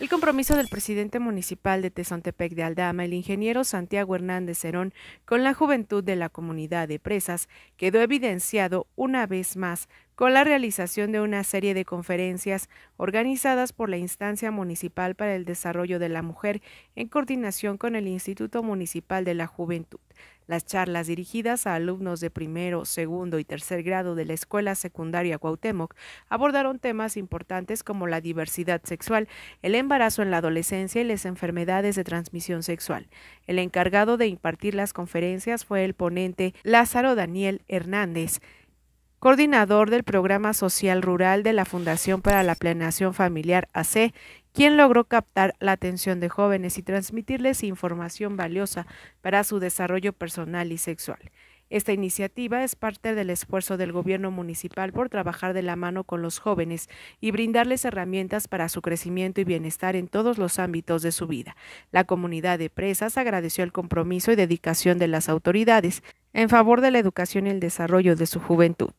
El compromiso del presidente municipal de Tezontepec de Aldama, el ingeniero Santiago Hernández Cerón, con la juventud de la comunidad de presas quedó evidenciado una vez más con la realización de una serie de conferencias organizadas por la Instancia Municipal para el Desarrollo de la Mujer en coordinación con el Instituto Municipal de la Juventud. Las charlas dirigidas a alumnos de primero, segundo y tercer grado de la Escuela Secundaria Cuauhtémoc abordaron temas importantes como la diversidad sexual, el embarazo en la adolescencia y las enfermedades de transmisión sexual. El encargado de impartir las conferencias fue el ponente Lázaro Daniel Hernández, coordinador del Programa Social Rural de la Fundación para la Planeación Familiar AC, quien logró captar la atención de jóvenes y transmitirles información valiosa para su desarrollo personal y sexual. Esta iniciativa es parte del esfuerzo del gobierno municipal por trabajar de la mano con los jóvenes y brindarles herramientas para su crecimiento y bienestar en todos los ámbitos de su vida. La comunidad de presas agradeció el compromiso y dedicación de las autoridades en favor de la educación y el desarrollo de su juventud.